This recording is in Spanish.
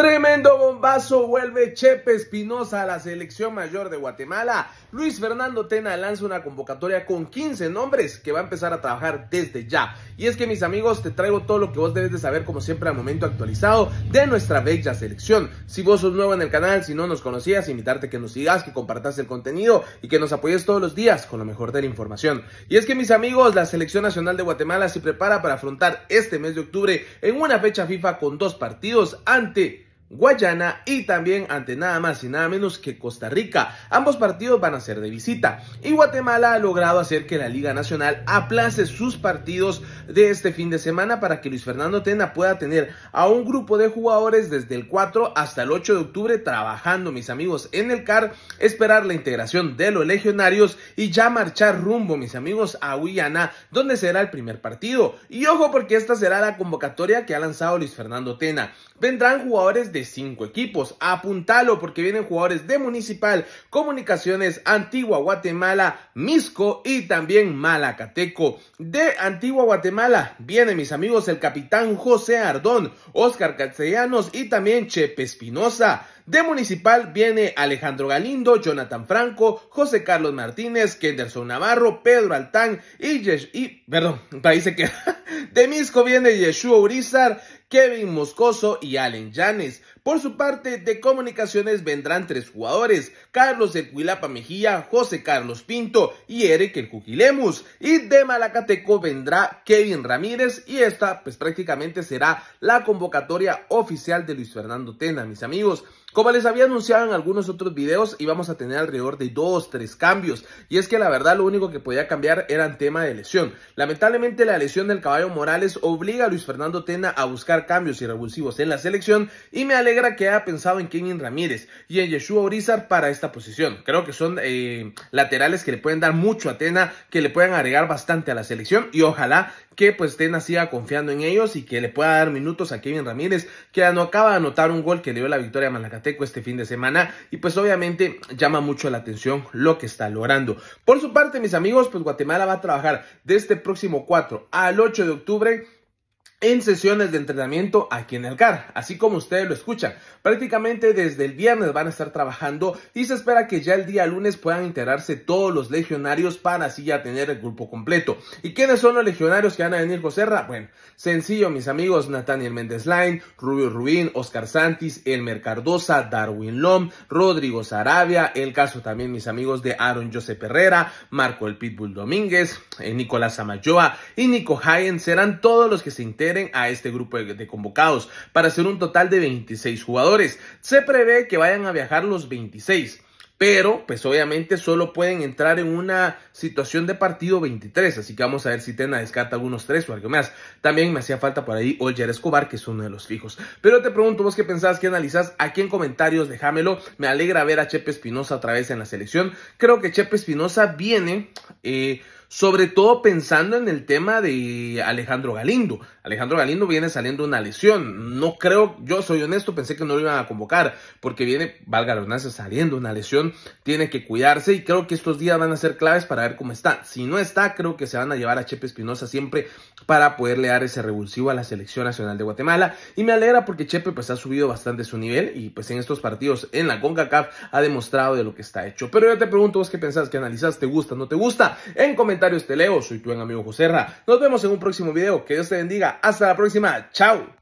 Tremendo bombazo, vuelve Chepe Espinosa a la selección mayor de Guatemala. Luis Fernando Tena lanza una convocatoria con 15 nombres que va a empezar a trabajar desde ya. Y es que mis amigos, te traigo todo lo que vos debes de saber como siempre al momento actualizado de nuestra bella selección. Si vos sos nuevo en el canal, si no nos conocías, invitarte que nos sigas, que compartas el contenido y que nos apoyes todos los días con lo mejor de la información. Y es que mis amigos, la selección nacional de Guatemala se prepara para afrontar este mes de octubre en una fecha FIFA con dos partidos ante Guayana y también ante nada más y nada menos que Costa Rica. Ambos partidos van a ser de visita y Guatemala ha logrado hacer que la Liga Nacional aplace sus partidos de este fin de semana para que Luis Fernando Tena pueda tener a un grupo de jugadores desde el 4 hasta el 8 de octubre trabajando, mis amigos, en el CAR, esperar la integración de los legionarios y ya marchar rumbo, mis amigos, a Guyana, donde será el primer partido. Y ojo porque esta será la convocatoria que ha lanzado Luis Fernando Tena. Vendrán jugadores de cinco equipos. Apuntalo porque vienen jugadores de Municipal, Comunicaciones, Antigua Guatemala, Misco y también Malacateco. De Antigua Guatemala vienen mis amigos, el capitán José Ardón, Oscar Castellanos y también Chepe Espinosa. De Municipal viene Alejandro Galindo, Jonathan Franco, José Carlos Martínez, Kenderson Navarro, Pedro Altán y, y perdón, dice que de Misco viene Yeshua Urizar, Kevin Moscoso y Allen Yanes. Por su parte, de comunicaciones vendrán tres jugadores, Carlos del Cuilapa Mejía, José Carlos Pinto y Eric el Cuquilemus Y de Malacateco vendrá Kevin Ramírez y esta pues prácticamente será la convocatoria oficial de Luis Fernando Tena, mis amigos. Como les había anunciado en algunos otros videos, íbamos a tener alrededor de dos, tres cambios. Y es que la verdad lo único que podía cambiar era el tema de lesión. Lamentablemente la lesión del caballo Morales obliga a Luis Fernando Tena a buscar cambios y revulsivos en la selección y me alegra que ha pensado en Kevin Ramírez y en Yeshua Orizar para esta posición. Creo que son eh, laterales que le pueden dar mucho a Tena, que le pueden agregar bastante a la selección y ojalá que pues Tena siga confiando en ellos y que le pueda dar minutos a Kevin Ramírez, que no acaba de anotar un gol que le dio la victoria a Malacateco este fin de semana y pues obviamente llama mucho la atención lo que está logrando. Por su parte, mis amigos, pues Guatemala va a trabajar De este próximo 4 al 8 de octubre en sesiones de entrenamiento aquí en el CAR, así como ustedes lo escuchan. Prácticamente desde el viernes van a estar trabajando y se espera que ya el día lunes puedan integrarse todos los legionarios para así ya tener el grupo completo. ¿Y quiénes son los legionarios que van a venir, José Bueno, sencillo, mis amigos, Nathaniel Méndez Line, Rubio Rubín, Oscar Santis, Elmer Cardosa, Darwin Lom, Rodrigo Sarabia, el caso también, mis amigos, de Aaron Josep Herrera, Marco el Pitbull Domínguez, eh, Nicolás Amayoa y Nico Hayen serán todos los que se integran a este grupo de convocados, para ser un total de 26 jugadores. Se prevé que vayan a viajar los 26 pero pues obviamente solo pueden entrar en una situación de partido 23, así que vamos a ver si Tena descarta algunos tres o algo más. También me hacía falta por ahí Olger Escobar, que es uno de los fijos. Pero te pregunto, vos qué pensás, qué analizás, aquí en comentarios déjamelo. Me alegra ver a Chepe Espinosa otra vez en la selección. Creo que Chepe Espinosa viene... Eh, sobre todo pensando en el tema de Alejandro Galindo. Alejandro Galindo viene saliendo una lesión. No creo, yo soy honesto, pensé que no lo iban a convocar, porque viene, valga la saliendo una lesión, tiene que cuidarse y creo que estos días van a ser claves para ver cómo está. Si no está, creo que se van a llevar a Chepe Espinosa siempre para poderle dar ese revulsivo a la selección nacional de Guatemala. Y me alegra porque Chepe pues ha subido bastante su nivel y pues en estos partidos en la CONCACAF ha demostrado de lo que está hecho. Pero yo te pregunto vos qué pensás, qué analizás, te gusta, no te gusta. En comentarios comentarios te leo. Soy tu amigo Joserra. Nos vemos en un próximo video. Que Dios te bendiga. Hasta la próxima. Chao.